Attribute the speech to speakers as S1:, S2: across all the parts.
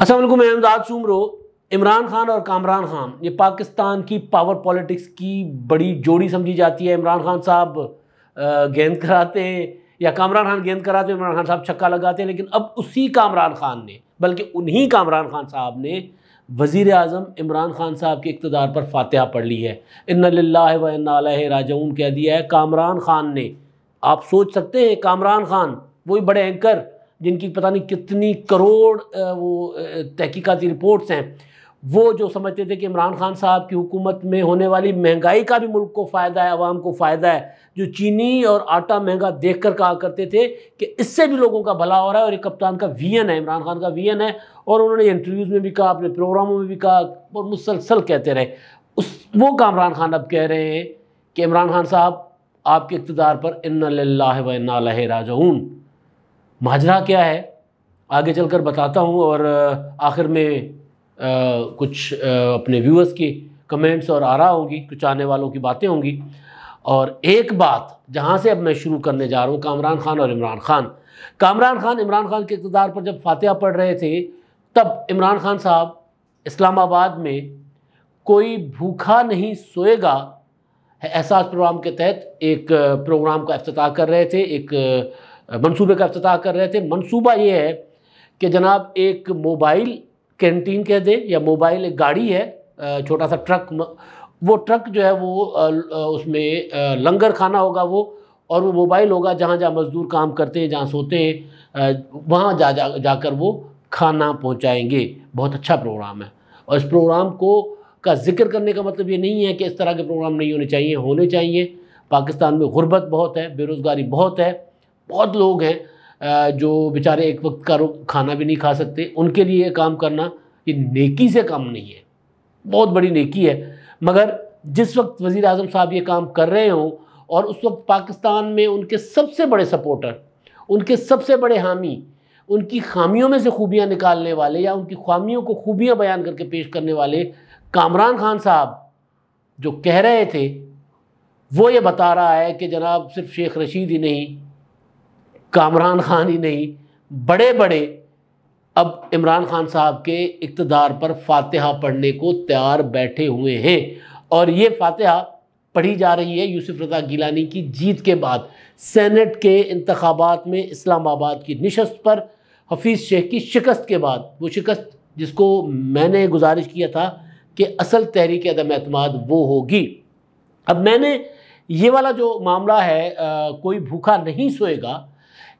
S1: असल मैं अहमदाद सुमरो इमरान खान और कामरान खान ये पाकिस्तान की पावर पॉलिटिक्स की बड़ी जोड़ी समझी जाती है इमरान खान साहब गेंद कराते हैं या कामरान खान गेंद कराते हैं इमरान खान साहब छक्का लगाते हैं लेकिन अब उसी कामरान खान ने बल्कि उन्हीं कामरान खान साहब ने वज़ी अजम इमरान खान साहब के इकतदार पर फातहा पढ़ ली है इन ला कह दिया है कामरान खान ने आप सोच सकते हैं कामरान खान वही बड़े एंकर जिनकी पता नहीं कितनी करोड़ वो तहकीकती रिपोर्ट्स हैं वो जो समझते थे कि इमरान खान साहब की हुकूमत में होने वाली महंगाई का भी मुल्क को फ़ायदा है आवाम को फ़ायदा है जो चीनी और आटा महंगा देख कर कहा करते थे कि इससे भी लोगों का भला हो रहा है और ये कप्तान का वीएन है इमरान खान का वीएन है और उन्होंने इंटरव्यूज़ में भी कहा अपने प्रोग्रामों में भी कहा और मुसलसल कहते रहे उस वो इमरान खान अब कह रहे हैं कि इमरान खान साहब आपके इकतदार पर इन्ना व इन्ना राजून माजरा क्या है आगे चलकर बताता हूँ और आखिर में आ, कुछ आ, अपने व्यूअर्स की कमेंट्स और आरा होगी कुछ आने वालों की बातें होंगी और एक बात जहाँ से अब मैं शुरू करने जा रहा हूँ कामरान खान और इमरान खान कामरान खान इमरान खान के इकतदार पर जब फातह पढ़ रहे थे तब इमरान खान साहब इस्लामाबाद में कोई भूखा नहीं सोएगा एहसास प्रोग्राम के तहत एक प्रोग्राम का अफ्ताह कर रहे थे एक मनसूबे का अफ्ताह कर रहे थे मनसूबा ये है कि जनाब एक मोबाइल कैंटीन कह दें या मोबाइल एक गाड़ी है छोटा सा ट्रक वो ट्रक जो है वो उसमें लंगर खाना होगा वो और वो मोबाइल होगा जहाँ जहाँ मज़दूर काम करते हैं जहाँ सोते हैं वहाँ जा जा जाकर वो खाना पहुँचाएंगे बहुत अच्छा प्रोग्राम है और इस प्रोग्राम को का जिक्र करने का मतलब ये नहीं है कि इस तरह के प्रोग्राम नहीं होने चाहिए होने चाहिए पाकिस्तान में गुर्बत बहुत है बेरोज़गारी बहुत है बहुत लोग हैं जो बेचारे एक वक्त का खाना भी नहीं खा सकते उनके लिए काम करना ये नेकी से काम नहीं है बहुत बड़ी नेकी है मगर जिस वक्त वज़ी अजम साहब ये काम कर रहे हों और उस वक्त पाकिस्तान में उनके सबसे बड़े सपोर्टर उनके सबसे बड़े हामी उनकी खामियों में से खूबियाँ निकालने वाले या उनकी खामियों को खूबियाँ बयान करके पेश करने वाले कामरान खान साहब जो कह रहे थे वो ये बता रहा है कि जनाब सिर्फ शेख रशीद ही नहीं कामरान खान ही नहीं बड़े बड़े अब इमरान खान साहब के इकतदार पर फातहा पढ़ने को तैयार बैठे हुए हैं और ये फातहा पढ़ी जा रही है यूसुफ रजा गिलानी की जीत के बाद सेनेट के इंतबात में इस्लामाबाद की नशस्त पर हफीज़ शेख की शिकस्त के बाद वो शिकस्त जिसको मैंने गुजारिश किया था कि असल तहरीक अदम अतमाद वो होगी अब मैंने ये वाला जो मामला है आ, कोई भूखा नहीं सोएगा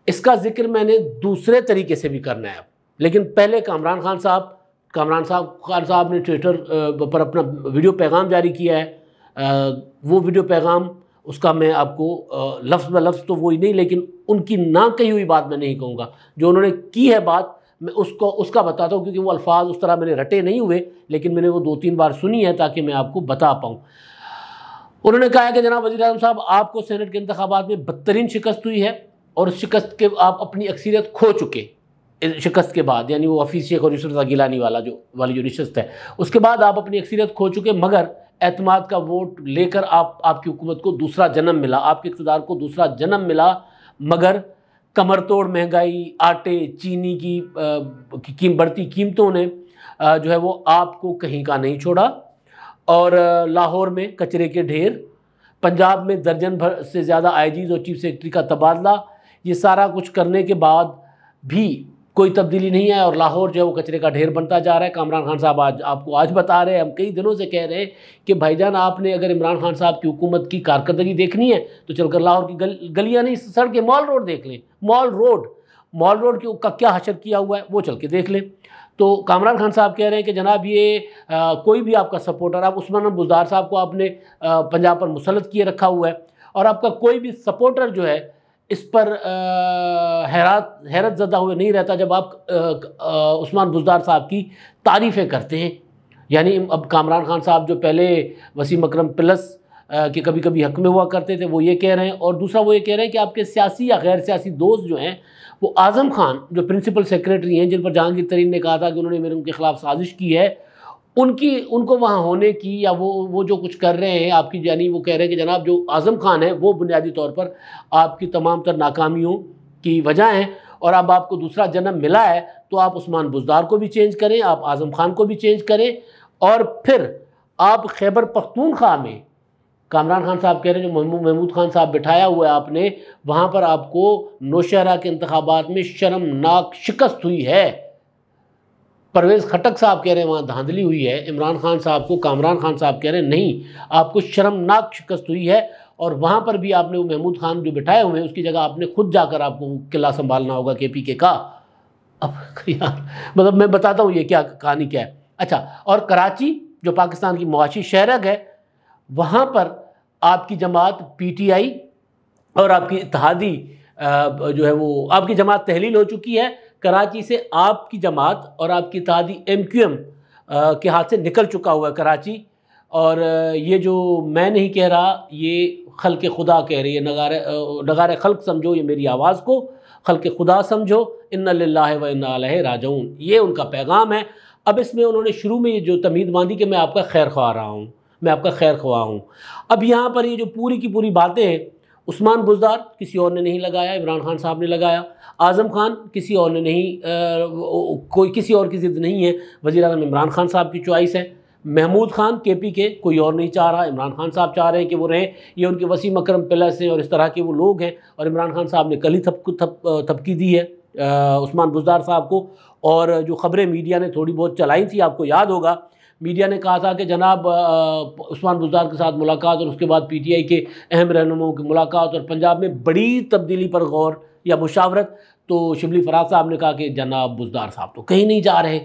S1: इसका जिक्र मैंने दूसरे तरीके से भी करना है लेकिन पहले कामरान खान साहब कामरान साहब खान साहब ने ट्विटर पर अपना वीडियो पैगाम जारी किया है वो वीडियो पैगाम उसका मैं आपको लफ्ज़ ब लफ्ज़ तो वही नहीं लेकिन उनकी ना कही हुई बात मैं नहीं कहूँगा जो उन्होंने की है बात मैं उसको उसका बताता हूँ क्योंकि वो अल्फाज उस तरह मैंने रटे नहीं हुए लेकिन मैंने वो दो तीन बार सुनी है ताकि मैं आपको बता पाऊँ उन्होंने कहा है कि जनाब वजी साहब आपको सेनेट के इंतबात में बदतरीन शिकस्त हुई है और उस शिकस्त के आप अपनी अक्सरियत खो चुके शिकस्त के बाद यानी वो हफीज़ शेख और यूसुफ गिलानी वाला जो वाली जो नशस्त है उसके बाद आप अपनी अक्सरियत खो चुके मगर एतमाद का वोट लेकर आप आपकी हुकूमत को दूसरा जन्म मिला आपके इकतदार को दूसरा जन्म मिला मगर कमर तोड़ महंगाई आटे चीनी की, आ, की कीम बढ़ती कीमतों ने आ, जो है वो आपको कहीं का नहीं छोड़ा और आ, लाहौर में कचरे के ढेर पंजाब में दर्जन भर से ज़्यादा आई और चीफ सेक्रेटरी का तबादला ये सारा कुछ करने के बाद भी कोई तब्दीली नहीं है और लाहौर जो है वो कचरे का ढेर बनता जा रहा है कामरान खान साहब आज आपको आज बता रहे हैं हम कई दिनों से कह रहे हैं कि भाईजान आपने अगर इमरान खान साहब की हुकूमत की कारकर्दगी देखनी है तो चलकर लाहौर की गल, गलियां नहीं सड़कें मॉल रोड देख लें मॉल रोड मॉल रोड के का क्या हशर किया हुआ है वो चल के देख लें तो कामरान खान साहब कह रहे हैं कि जनाब ये आ, कोई भी आपका सपोर्टर आप उस्मान बुजदार साहब को आपने पंजाब पर मुसलत किए रखा हुआ है और आपका कोई भी सपोर्टर जो है इस पर हैरत हैरत ज़दा हुए नहीं रहता जब आप उस्मान बुजदार साहब की तारीफ़ें करते हैं यानी अब कामरान खान साहब जो पहले वसीम अकरम प्लस के कभी कभी हक में हुआ करते थे वो ये कह रहे हैं और दूसरा वो ये कह रहे हैं कि आपके सियासी या गैर सियासी दोस्त जो हैं वो आज़म खान जो प्रिंसिपल सेक्रेटरी हैं जिन पर जहांगीर तरीन ने कहा था कि उन्होंने मेरे उनके खिलाफ साजिश की है उनकी उनको वहाँ होने की या वो वो जो कुछ कर रहे हैं आपकी यानी वो कह रहे हैं कि जनाब जो आज़म खान है वो बुनियादी तौर पर आपकी तमाम तर नाकामियों की वजह हैं और अब आपको दूसरा जन्म मिला है तो आप उस्मान बुजदार को भी चेंज करें आप आज़म खान को भी चेंज करें और फिर आप खैबर पख्तूनख्वा में कामरान खान साहब कह रहे हैं जो महमूद महमूद खान साहब बिठाया हुआ है आपने वहाँ पर आपको नौशहरा के इंतबात में शर्मनाक शिकस्त हुई है परवेज़ खटक साहब कह रहे हैं वहाँ धांधली हुई है इमरान खान साहब को कामरान खान साहब कह रहे हैं नहीं आपको शर्मनाक शिकस्त हुई है और वहाँ पर भी आपने वो महमूद खान जो बिठाए हुए हैं उसकी जगह आपने खुद जाकर आपको किला संभालना होगा के पी के का अब यार मतलब मैं बताता हूँ ये क्या कहानी क्या है अच्छा और कराची जो पाकिस्तान की मुआशी शहरग है वहाँ पर आपकी जमात पीटीआई और आपकी इतिहादी जो है वो आपकी जमात तहलील हो चुकी है कराची से आपकी जमात और आपकी तादी एम क्यू एम के हाथ से निकल चुका हुआ है कराची और ये जो मैं नहीं कह रहा ये खल के खुदा कह रही है नगार नगार खल्क समझो ये मेरी आवाज़ को खल के खुदा समझो इन लाह व इन ये उनका पैगाम है अब इसमें उन्होंने शुरू में ये जो तमीद बांधी कि मैं आपका खैर ख्वा रहा हूँ मैं आपका खैर ख्वा हूँ अब यहाँ पर ये जो पूरी की पूरी बातें हैं उस्मान बुजदार किसी और ने नहीं लगाया इमरान खान साहब ने लगाया आज़म खान किसी और ने नहीं आ, कोई किसी और की ज़िद नहीं है वज़ी अजम इमरान खान साहब की चॉइस है महमूद खान के पी के कोई और नहीं चाह रहा इमरान खान साहब चाह रहे हैं कि वो रहें ये उनके वसीम अक्रम प्लस हैं और इस तरह के वो लोग हैं और इमरान खान साहब ने कल ही थपक थप थपकी दी है उस्मान बुजदार साहब को और जो ख़बरें मीडिया ने थोड़ी बहुत चलाई थी आपको याद होगा मीडिया ने कहा था कि जनाब उस्मान बुजार के साथ मुलाकात और उसके बाद पीटीआई के अहम रहनुमाओं की मुलाकात और पंजाब में बड़ी तब्दीली पर गौर या मुशावरत तो शिमली फराज साहब ने कहा कि जनाब बुजदार साहब तो कहीं नहीं जा रहे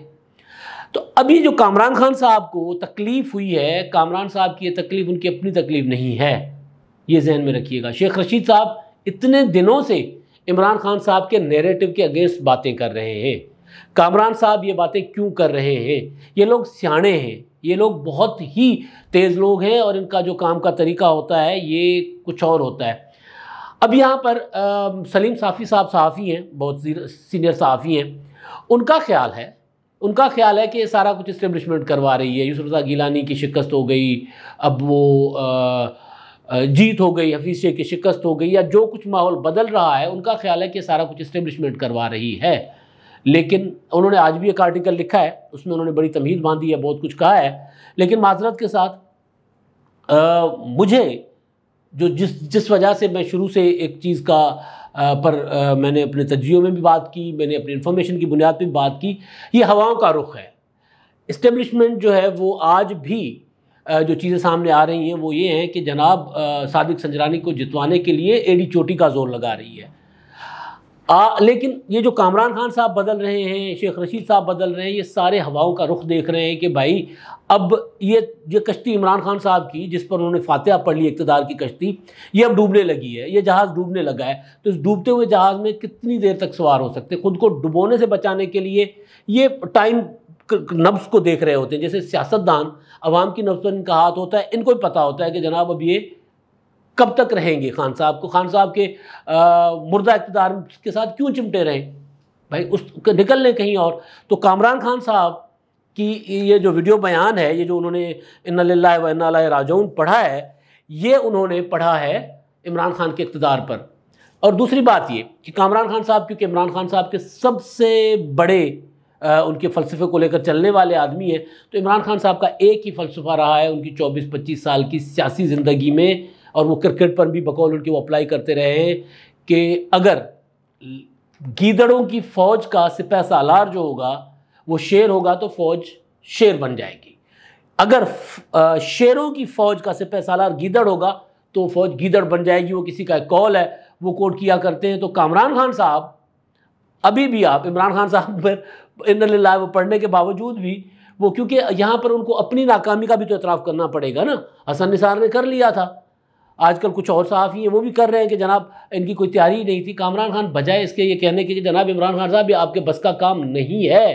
S1: तो अभी जो कामरान खान साहब को तकलीफ़ हुई है कामरान साहब की ये तकलीफ़ उनकी अपनी तकलीफ़ नहीं है ये जहन में रखिएगा शेख रशीद साहब इतने दिनों से इमरान खान साहब के नेरेटिव के अगेंस्ट बातें कर रहे हैं कामरान साहब ये बातें क्यों कर रहे हैं ये लोग सियाणे हैं ये लोग बहुत ही तेज़ लोग हैं और इनका जो काम का तरीका होता है ये कुछ और होता है अब यहाँ पर आ, सलीम साफ़ी साहब सहाफ़ी हैं बहुत सीनियर सहाफ़ी हैं उनका ख्याल है उनका ख्याल है कि ये सारा कुछ इस्टेब्लिशमेंट करवा रही है यूसुफ रजा गीलानी की शिकस्त हो गई अब वो आ, जीत हो गई हफीज शेख की शिकस्त हो गई या जो कुछ माहौल बदल रहा है उनका ख्याल है कि सारा कुछ इस्टेब्लिशमेंट करवा रही है लेकिन उन्होंने आज भी एक आर्टिकल लिखा है उसमें उन्होंने बड़ी तमीज़ बांधी है बहुत कुछ कहा है लेकिन माजरत के साथ आ, मुझे जो जिस जिस वजह से मैं शुरू से एक चीज़ का आ, पर आ, मैंने अपने तजियों में भी बात की मैंने अपनी इन्फॉर्मेशन की बुनियाद पर भी बात की ये हवाओं का रुख है इस्टेब्लिशमेंट जो है वो आज भी जो चीज़ें सामने आ रही हैं वो ये हैं कि जनाब सादिक संजरानी को जितवाने के लिए एडी चोटी का जोर लगा रही है आ, लेकिन ये जो कामरान खान साहब बदल रहे हैं शेख रशीद साहब बदल रहे हैं ये सारे हवाओं का रुख देख रहे हैं कि भाई अब ये ये कश्ती इमरान खान साहब की जिस पर उन्होंने फातह पढ़ ली इकतदार की कश्ती ये अब डूबने लगी है ये जहाज़ डूबने लगा है तो इस डूबते हुए जहाज़ में कितनी देर तक सवार हो सकते खुद को डुबोने से बचाने के लिए ये टाइम नब्स को देख रहे होते हैं जैसे सियासतदान अवाम की नब्स पर इनका हाथ होता है इनको भी पता होता है कि जनाब अब ये कब तक रहेंगे खान साहब को खान साहब के आ, मुर्दा इकतदार के साथ क्यों चिमटे रहे भाई उस निकल लें कहीं और तो कामरान खान साहब की ये जो वीडियो बयान है ये जो उन्होंने इन्ना व इन्ना राजौन पढ़ा है ये उन्होंने पढ़ा है इमरान खान के इकतदार पर और दूसरी बात ये कि कामरान खान साहब क्योंकि इमरान खान साहब के सबसे बड़े आ, उनके फ़लसफे को लेकर चलने वाले आदमी हैं तो इमरान खान साहब का एक ही फ़लसफ़ा रहा है उनकी 24-25 साल की सियासी ज़िंदगी में और वो क्रिकेट पर भी बकौल उनके वो अप्लाई करते रहे कि अगर गीदड़ों की फ़ौज का सिपह सालार जो होगा वो शेर होगा तो फ़ौज शेर बन जाएगी अगर शेरों की फ़ौज का सिपह सालार गीदड़ होगा तो फ़ौज गीदड़ बन जाएगी वो किसी का कॉल है वो कोट किया करते हैं तो कामरान खान साहब अभी भी आप इमरान खान साहब पर इन लाए वो पढ़ने के बावजूद भी वो क्योंकि यहाँ पर उनको अपनी नाकामी का भी तो इतराफ़ करना पड़ेगा ना हसन निसार ने कर लिया था आजकल कुछ और साफ़ ही हैं वो भी कर रहे हैं कि जनाब इनकी कोई तैयारी नहीं थी कामरान खान बजाय इसके ये कहने के कि जनाब इमरान खान साहब ये आपके बस का काम नहीं है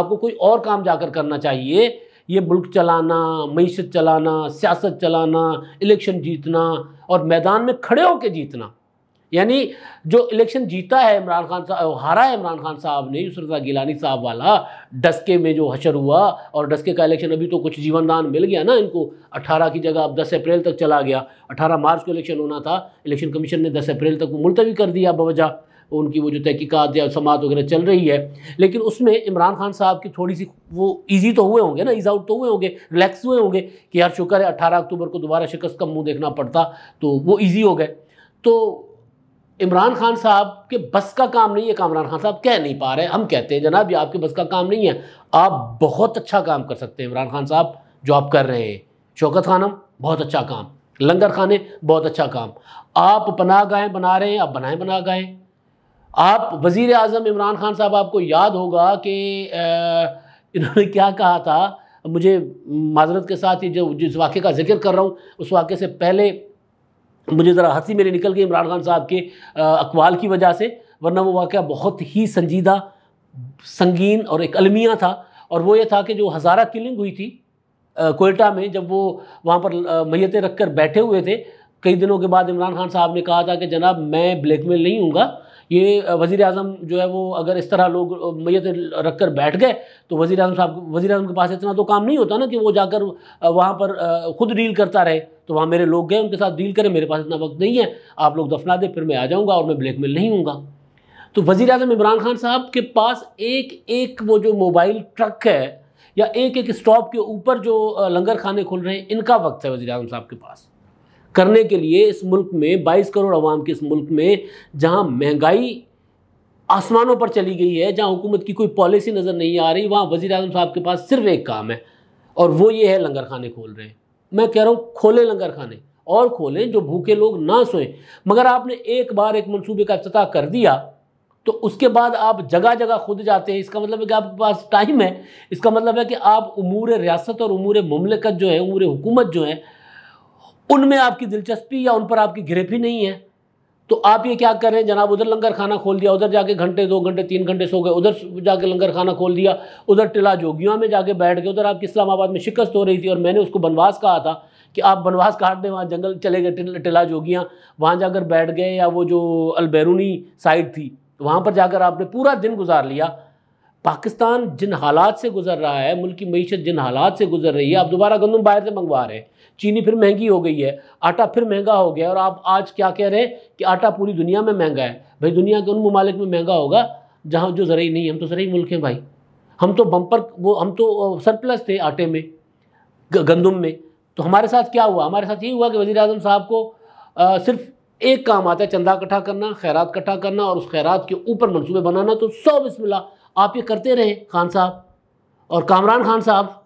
S1: आपको कोई और काम जाकर करना चाहिए ये मुल्क चलाना मीशत चलाना सियासत चलाना इलेक्शन जीतना और मैदान में खड़े होकर जीतना यानी जो इलेक्शन जीता है इमरान खान साहब हारा है इमरान खान साहब ने यूसर गिलानी साहब वाला डस्के में जो हशर हुआ और डस्के का इलेक्शन अभी तो कुछ जीवनदान मिल गया ना इनको 18 की जगह अब 10 अप्रैल तक चला गया 18 मार्च को इलेक्शन होना था इलेक्शन कमीशन ने 10 अप्रैल तक वो मुलतवी कर दिया बवजह उनकी वो जो तहकीक़ात या समात वगैरह चल रही है लेकिन उसमें इमरान खान साहब की थोड़ी सी वो ईजी तो हुए होंगे ना ईज आउट तो हुए होंगे रिलैक्स हुए होंगे कि यार शुक्र है अट्ठारह अक्टूबर को दोबारा शिकस्त का मुँह देखना पड़ता तो वो ईजी हो गए तो इमरान खान साहब के बस का काम नहीं है कामरान खान साहब कह नहीं पा रहे हम कहते हैं जनाब ये आपके बस का काम नहीं है आप बहुत अच्छा काम कर सकते हैं इमरान खान साहब जो आप कर रहे हैं शौकत खानम बहुत अच्छा काम लंगर खाने बहुत अच्छा काम आप पना गाहें बना रहे हैं आप बनाएं बना गाहें आप वज़ी अजम इमरान खान साहब आपको याद होगा कि इन्होंने क्या कहा था मुझे माजरत के साथ ये जो जिस वाक्य का जिक्र कर रहा हूँ उस वाक़े से पहले मुझे ज़रा हंसी मेरी निकल गई इमरान खान साहब के अकवाल की वजह से वरना वो वाक़ बहुत ही संजीदा संगीन और एक अलमिया था और वो ये था कि जो हज़ारा किलिंग हुई थी कोयटा में जब वो वहाँ पर मैतें रख कर बैठे हुए थे कई दिनों के बाद इमरान खान साहब ने कहा था कि जनाब मैं ब्लैकमेल नहीं हूँगा ये वज़ी अजम जो है वो अगर इस तरह लोग मैत रख कर बैठ गए तो वज़ी अजम साहब वज़ी अजम के पास इतना तो काम नहीं होता ना कि वो जाकर वहाँ पर ख़ुद डील करता रहे तो वहाँ मेरे लोग गए उनके साथ डील करें मेरे पास इतना वक्त नहीं है आप लोग दफना दें फिर मैं आ जाऊँगा और मैं ब्लैकमेल नहीं हूँ तो वज़ी अजम इमरान खान साहब के पास एक एक वो जो मोबाइल ट्रक है या एक एक स्टॉप के ऊपर जो लंगर खाने खुल रहे हैं इनका वक्त है वजी अजम साहब के पास करने के लिए इस मुल्क में 22 करोड़ अवाम के इस मुल्क में जहाँ महंगाई आसमानों पर चली गई है जहाँ हुकूमत की कोई पॉलिसी नज़र नहीं आ रही वहाँ वजीर साहब के पास सिर्फ एक काम है और वो ये है लंगर खाने खोल रहे हैं मैं कह रहा हूँ खोलें लंगर खाने और खोलें जो भूखे लोग ना सोएं मगर आपने एक बार एक मंसूबे का अफ्तः कर दिया तो उसके बाद आप जगह जगह खुद जाते हैं इसका मतलब है कि आपके पास टाइम है इसका मतलब है कि आप उमूर रियासत और उमूर ममलकत जो है उमूर हुकूमत जो है उनमें आपकी दिलचस्पी या उन पर आपकी गिरफ्त नहीं है तो आप ये क्या करें जनाब उधर लंगर खाना खोल दिया उधर जाके घंटे दो घंटे तीन घंटे सो गए उधर जाके लंगर खाना खोल दिया उधर टिला जोगियों में जाके बैठ गए उधर आपकी इस्लामाबाद में शिकस्त हो रही थी और मैंने उसको बनवास कहा था कि आप बनवास काटने वहाँ जंगल चले गए टिला जोगियाँ वहाँ जाकर बैठ गए या वो जो अलबैरूनी साइड थी वहाँ पर जाकर आपने पूरा दिन गुजार लिया पाकिस्तान जिन हालात से गुजर रहा है मुल्क की मीशत जिन हालात से गुजर रही है आप दोबारा गंदम बाहर से मंगवा रहे हैं चीनी फिर महंगी हो गई है आटा फिर महंगा हो गया और आप आज क्या कह रहे हैं कि आटा पूरी दुनिया में महंगा है भाई दुनिया के उन ममालिक में महंगा होगा जहाँ जो ज़रूरी नहीं हम तो जरिए मुल्क हैं भाई हम तो बम्पर वो हम तो सरप्लस थे आटे में गंदम में तो हमारे साथ क्या हुआ हमारे साथ ये हुआ कि वज़ी अजम साहब को सिर्फ एक काम आता है चंदा इकट्ठा करना खैरात इकट्ठा करना और उस खैरात के ऊपर मनसूबे बनाना तो सौ बिस्मिल्लाह आप ये करते रहे खान साहब और कामरान खान साहब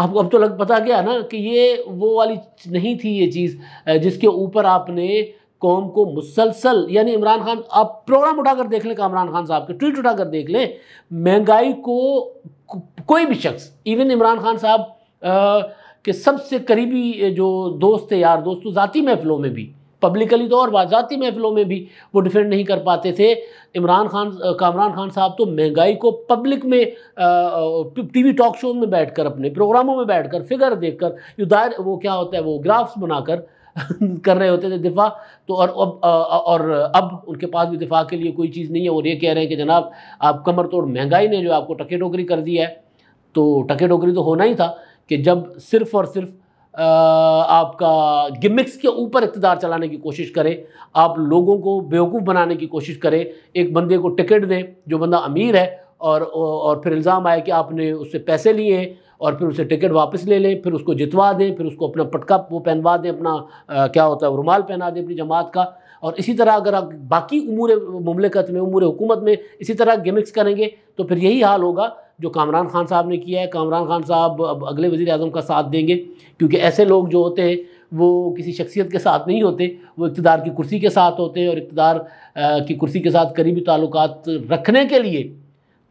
S1: आपको अब तो लग पता गया ना कि ये वो वाली नहीं थी ये चीज़ जिसके ऊपर आपने कौम को मुसलसल यानी इमरान खान आप प्रोग्राम उठा कर देख लें कामरान खान साहब के ट्वीट उठा कर देख लें महंगाई को कोई भी शख्स इवन इमरान खान साहब के सबसे करीबी जो दोस्त थे यार दोस्तों तो ज़ाती महफिलों में भी पब्लिकली तो और बाजाती महफिलों में भी वो डिफेंड नहीं कर पाते थे इमरान खान कामरान खान साहब तो महंगाई को पब्लिक में टीवी टॉक शो में बैठकर अपने प्रोग्रामों में बैठकर फिगर देखकर दायर वो क्या होता है वो ग्राफ्स बनाकर कर रहे होते थे दिफा तो और अब और अब उनके पास भी दिफा के लिए कोई चीज़ नहीं है और ये कह रहे हैं कि जनाब आप कमर तोड़ महंगाई ने जो आपको टके टोकरी कर दी है तो टके टोकरी तो होना ही था कि जब सिर्फ़ और सिर्फ आपका गिमिक्स के ऊपर इकतदार चलाने की कोशिश करें आप लोगों को बेवकूफ़ बनाने की कोशिश करें एक बंदे को टिकट दें जो बंदा अमीर है और और फिर इल्ज़ाम आए कि आपने उससे पैसे लिए और फिर उसे टिकट वापस ले लें फिर उसको जितवा दें फिर उसको अपना पटका वो पहनवा दें अपना आ, क्या होता है रुमाल पहना दें अपनी जमात का और इसी तरह अगर आप बाकी उमूर ममलिकत में उमूर हुकूमत में इसी तरह गेमिक्स करेंगे तो फिर यही हाल होगा जो कामरान खान साहब ने किया है कामरान खान साहब अब अगले वज़ी अजम का साथ देंगे क्योंकि ऐसे लोग जो होते हैं वो किसी शख्सियत के साथ नहीं होते वो इकतदार की कुर्सी के साथ होते हैं और इकतदार की कुर्सी के साथ करीबी ताल्लुक रखने के लिए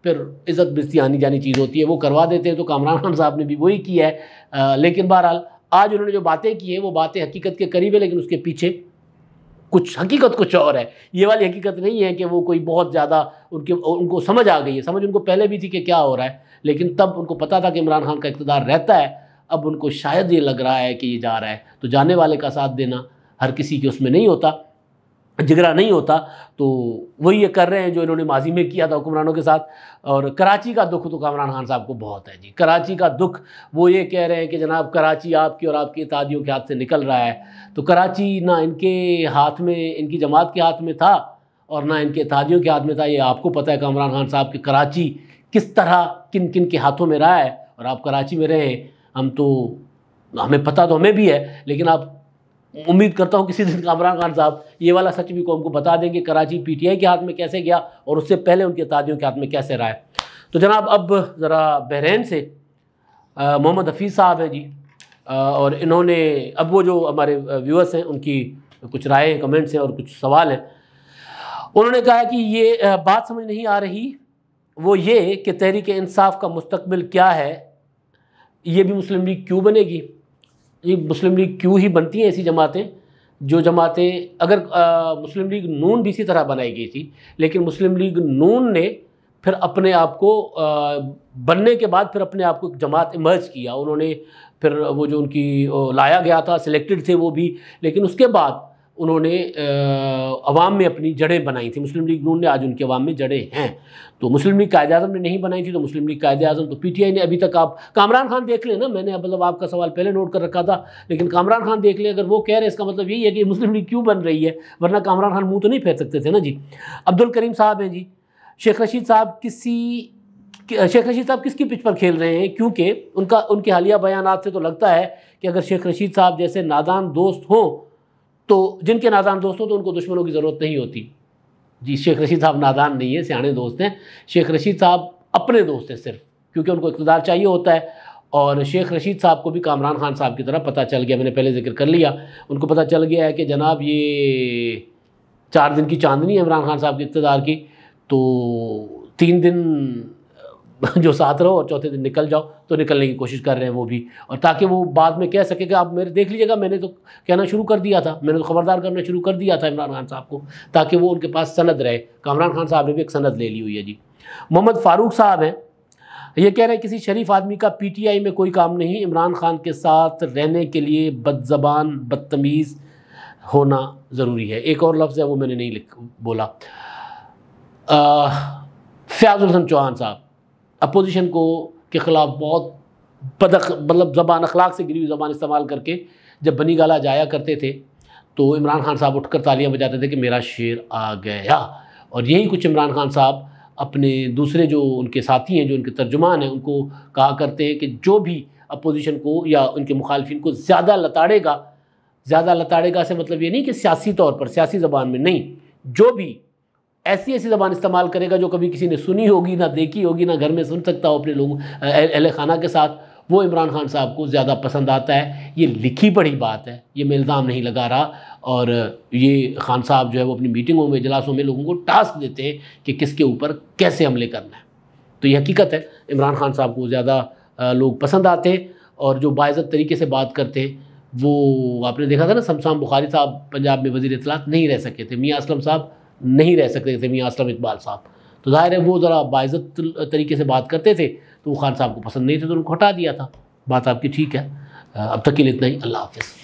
S1: फिर इज़्ज़त बस्ती आनी जानी चीज़ होती है वो करवा देते हैं तो कामरान खान साहब ने भी वही किया है आ, लेकिन बहरहाल आज उन्होंने जो बातें की हैं वो बातें हकीकत के करीब है लेकिन उसके पीछे कुछ हकीकत कुछ और है ये वाली हकीकत नहीं है कि वो कोई बहुत ज़्यादा उनके उनको समझ आ गई है समझ उनको पहले भी थी कि क्या हो रहा है लेकिन तब उनको पता था कि इमरान खान का इकतदार रहता है अब उनको शायद ये लग रहा है कि ये जा रहा है तो जाने वाले का साथ देना हर किसी के उसमें नहीं होता जिगरा नहीं होता तो वही ये कर रहे हैं जो इन्होंने माजी में किया था हुक्मरानों के साथ और कराची का दुख तो कामरान खान साहब को बहुत है जी कराची का दुख वो ये कह रहे हैं कि जनाब कराची आपकी और आपके इतादियों के हाथ से निकल रहा है तो कराची ना इनके हाथ में इनकी जमात के हाथ में था और ना इनके इतादियों के हाथ में था ये आपको पता है कामरान खान साहब कि कराची किस तरह किन किन के हाथों में रहा है और आप कराची में रहें हम तो हमें पता तो हमें भी है लेकिन आप उम्मीद करता हूँ किसी दिन कामरान खान साहब ये वाला सच भी कौम को बता देंगे कराची पीटीआई के हाथ में कैसे गया और उससे पहले उनके तादियों के हाथ में कैसे रहा है तो जनाब अब ज़रा बहरीन से मोहम्मद हफीज़ साहब हैं जी आ, और इन्होंने अब वो जो हमारे व्यूअर्स हैं उनकी कुछ राय हैं कमेंट्स हैं और कुछ सवाल हैं उन्होंने कहा कि ये बात समझ नहीं आ रही वो ये कि तहरीक इंसाफ का मुस्तबिल क्या है ये भी मुस्लिम लीग क्यों बनेगी ये मुस्लिम लीग क्यों ही बनती हैं ऐसी जमातें जो जमातें अगर आ, मुस्लिम लीग नून भी इसी तरह बनाई गई थी लेकिन मुस्लिम लीग नून ने फिर अपने आप को बनने के बाद फिर अपने आप को एक जमात इमर्ज किया उन्होंने फिर वो जो उनकी लाया गया था सिलेक्टेड थे वो भी लेकिन उसके बाद उन्होंने अवाम में अपनी जड़ें बनाई थी मुस्लिम लीग नून ने आज उनके अवाम में जड़ें हैं तो मुस्लिम लीग कायद अजम ने नहीं बनाई थी तो मुस्लिम लीग कायद अजम तो पीटीआई ने अभी तक आप कामरान खान देख लें ना मैंने मतलब आपका सवाल पहले नोट कर रखा था लेकिन कामरान खान देख लें अगर वो कह रहे हैं इसका मतलब यही है कि मुस्लिम लीग क्यों बन रही है वरना कामरान खान मुँह तो नहीं फेर सकते थे ना जी अब्दुल करीम साहब हैं जी शेख रशीद साहब किसी शेख रशीद साहब किसकी पिच पर खेल रहे हैं क्योंकि उनका उनके हालिया बयान से तो लगता है कि अगर शेख रशीद साहब जैसे नादान दोस्त हों तो जिनके नादान दोस्त हो तो उनको दुश्मनों की ज़रूरत नहीं होती जी शेख रशीद साहब नादान नहीं है सियाने दोस्त हैं शेख रशीद साहब अपने दोस्त हैं सिर्फ क्योंकि उनको इकतदार चाहिए होता है और शेख रशीद साहब को भी कामरान खान साहब की तरह पता चल गया मैंने पहले जिक्र कर लिया उनको पता चल गया है कि जनाब ये चार दिन की चांदनी है इमरान खान साहब के इकतदार की तो तीन दिन जो साथ रहो और चौथे दिन निकल जाओ तो निकलने की कोशिश कर रहे हैं वो भी और ताकि वो बाद में कह सके कि आप मेरे देख लीजिएगा मैंने तो कहना शुरू कर दिया था मैंने तो खबरदार करना शुरू कर दिया था इमरान खान साहब को ताकि वो उनके पास सनद रहे कामरान खान साहब ने भी एक सनद ले ली हुई है जी मोहम्मद फारूक साहब हैं ये कह रहे हैं किसी शरीफ आदमी का पी में कोई काम नहीं इमरान खान के साथ रहने के लिए बदजबान बदतमीज़ होना ज़रूरी है एक और लफ्ज़ है वो मैंने नहीं लिख बोला फ़याज़ुल हसन चौहान साहब अपोजिशन को के ख़िलाफ़ बहुत बदख मतलब ज़बान अखलाक से गिरी हुई ज़बान इस्तेमाल करके जब बनी गाला जाया करते थे तो इमरान खान साहब उठकर तालियां बजाते थे कि मेरा शेर आ गया और यही कुछ इमरान खान साहब अपने दूसरे जो उनके साथी हैं जो उनके तर्जुमान हैं उनको कहा करते हैं कि जो भी अपोजिशन को या उनके मुखालफन को ज़्यादा लताड़ेगा ज़्यादा लताड़ेगा से मतलब ये नहीं कि सियासी तौर पर सियासी ज़बान में नहीं जो भी ऐसी ऐसी ज़बान इस्तेमाल करेगा जो कभी किसी ने सुनी होगी ना देखी होगी ना घर में सुन सकता हो अपने लोगों अहल खाना के साथ वो इमरान खान साहब को ज़्यादा पसंद आता है ये लिखी पढ़ी बात है ये मैं इल्ज़ाम नहीं लगा रहा और ये खान साहब जो है वो अपनी मीटिंगों में इजलासों में लोगों को टास्क देते हैं कि किसके ऊपर कैसे हमले करना है तो ये हकीकत है इमरान खान साहब को ज़्यादा लोग पसंद आते हैं और जो बाज़त तरीके से बात करते हैं वो आपने देखा था ना शमसाम बुखारी साहब पंजाब में वजीर अतलात नहीं रह सके थे मियाँ असलम साहब नहीं रह सकते थे मियाँ असलम इकबाल साहब तो जाहिर है वो ज़रा बाज़त तरीके से बात करते थे तो वो खान साहब को पसंद नहीं थे तो उनको हटा दिया था बात आपकी ठीक है अब तक के लिए इतना ही अल्लाह हाफ़